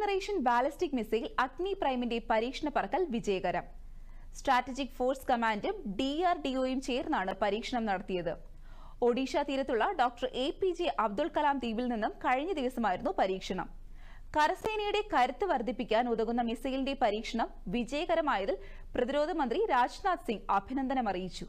generation ballistic missile അഗ്നി പ്രൈമിന്റെ പരീക്ഷണ പറക്കൽ വിജയകരം സ്ട്രാറ്റജിക് ഫോഴ്സ് കമാൻഡും ഡിആർഡിഒയും ഡിഒയും ചേർന്നാണ് പരീക്ഷണം നടത്തിയത് ഒഡീഷ തീരത്തുള്ള doctor A P J Abdul Kalam ദ്വീപിൽ നിന്നും കഴിഞ്ഞ ദിവസമായിരുന്നു പരീക്ഷണം കരസേനയുടെ കരുത്ത് വർദ്ധിപ്പിക്കാൻ ഉതകുന്ന മിസൈലിന്റെ പരീക്ഷണം വിജയകരമായതിൽ പ്രതിരോധ മന്ത്രി രാജ്നാഥ് സിംഗ് അഭിനന്ദനം അറിയിച്ചു